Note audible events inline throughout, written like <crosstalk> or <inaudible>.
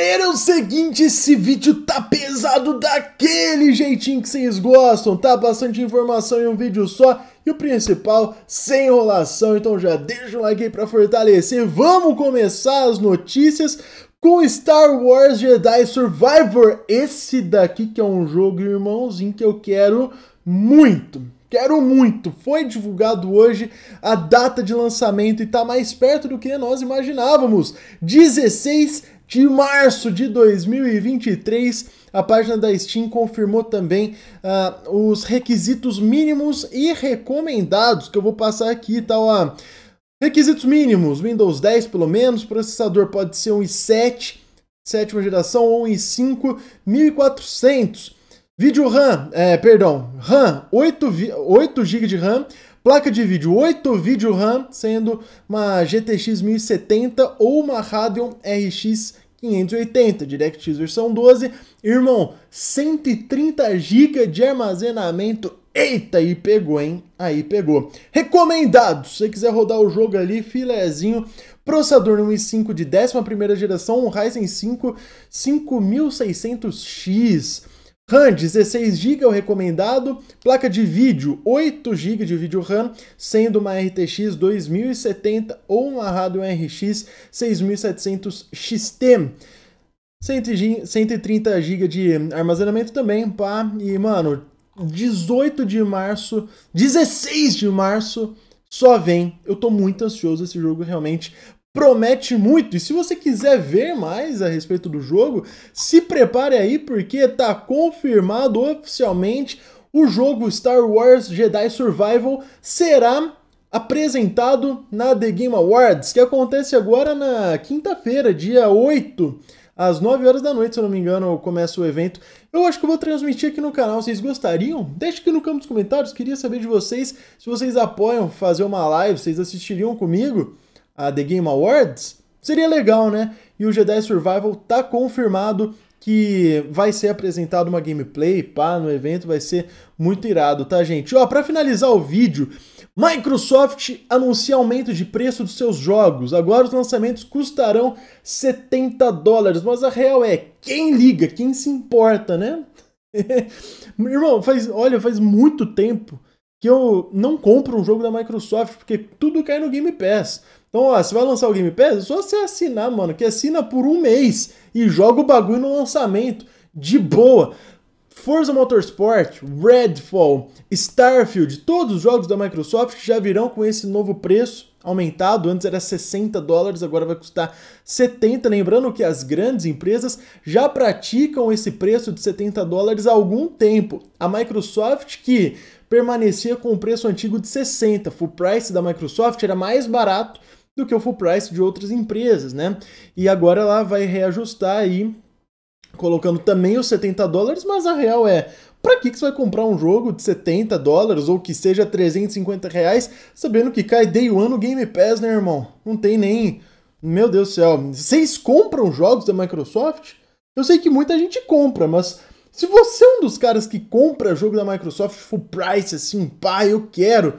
galera, é o seguinte, esse vídeo tá pesado daquele jeitinho que vocês gostam, tá? Bastante informação em um vídeo só e o principal, sem enrolação, então já deixa o like aí pra fortalecer. Vamos começar as notícias com Star Wars Jedi Survivor, esse daqui que é um jogo irmãozinho que eu quero muito. Quero muito. Foi divulgado hoje a data de lançamento e tá mais perto do que nós imaginávamos. 16 de março de 2023, a página da Steam confirmou também uh, os requisitos mínimos e recomendados, que eu vou passar aqui, tá, uh, requisitos mínimos, Windows 10 pelo menos, processador pode ser um i7, sétima geração, ou um i5, 1400, vídeo RAM, é, perdão, RAM, 8, 8 GB de RAM, Placa de vídeo 8 vídeo RAM, sendo uma GTX 1070 ou uma Radeon RX 580, DirectX versão 12. Irmão, 130 GB de armazenamento. Eita, aí pegou, hein? Aí pegou. Recomendado, se você quiser rodar o jogo ali, filezinho. Processador no i5 de 11 geração, um Ryzen 5 5600X. RAM 16 GB é o recomendado, placa de vídeo 8 GB de vídeo RAM, sendo uma RTX 2070 ou uma rádio RX 6700 XT. 130 GB de armazenamento também, pá. E, mano, 18 de março, 16 de março, só vem. Eu tô muito ansioso, esse jogo realmente promete muito. E se você quiser ver mais a respeito do jogo, se prepare aí porque está confirmado oficialmente o jogo Star Wars Jedi Survival será apresentado na The Game Awards, que acontece agora na quinta-feira, dia 8 às 9 horas da noite, se eu não me engano, começa o evento. Eu acho que eu vou transmitir aqui no canal, vocês gostariam? Deixe aqui no campo dos comentários, queria saber de vocês, se vocês apoiam fazer uma live, vocês assistiriam comigo? a The Game Awards, seria legal, né? E o Jedi Survival tá confirmado que vai ser apresentado uma gameplay, pá, no evento, vai ser muito irado, tá, gente? Ó, para finalizar o vídeo, Microsoft anuncia aumento de preço dos seus jogos. Agora os lançamentos custarão 70 dólares, mas a real é, quem liga, quem se importa, né? <laughs> Irmão, faz, olha, faz muito tempo que eu não compro um jogo da Microsoft, porque tudo cai no Game Pass. Então, ó, você vai lançar o Game Pass, é só você assinar, mano, que assina por um mês e joga o bagulho no lançamento, de boa. Forza Motorsport, Redfall, Starfield, todos os jogos da Microsoft já virão com esse novo preço aumentado. Antes era 60 dólares, agora vai custar 70. Lembrando que as grandes empresas já praticam esse preço de 70 dólares há algum tempo. A Microsoft que permanecia com o preço antigo de 60. full price da Microsoft era mais barato do que o full price de outras empresas, né? E agora ela vai reajustar aí, colocando também os 70 dólares, mas a real é, para que, que você vai comprar um jogo de 70 dólares ou que seja 350 reais, sabendo que cai day one no Game Pass, né, irmão? Não tem nem... Meu Deus do céu, vocês compram jogos da Microsoft? Eu sei que muita gente compra, mas se você é um dos caras que compra jogo da Microsoft full price, assim, pá, eu quero,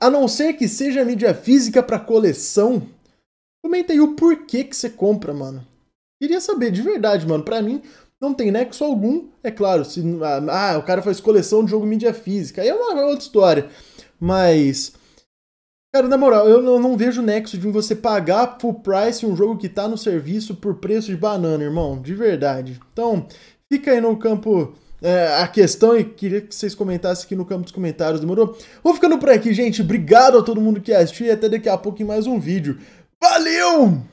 a não ser que seja mídia física para coleção, comenta aí o porquê que você compra, mano. Queria saber, de verdade, mano. Pra mim, não tem nexo algum. É claro, se ah, ah o cara faz coleção de jogo mídia física, aí é uma é outra história. Mas, cara, na moral, eu não, não vejo nexo de você pagar full price um jogo que tá no serviço por preço de banana, irmão. De verdade. Então, Fica aí no campo é, a questão e queria que vocês comentassem aqui no campo dos comentários, demorou? Vou ficando por aqui, gente. Obrigado a todo mundo que assistiu e até daqui a pouco em mais um vídeo. Valeu!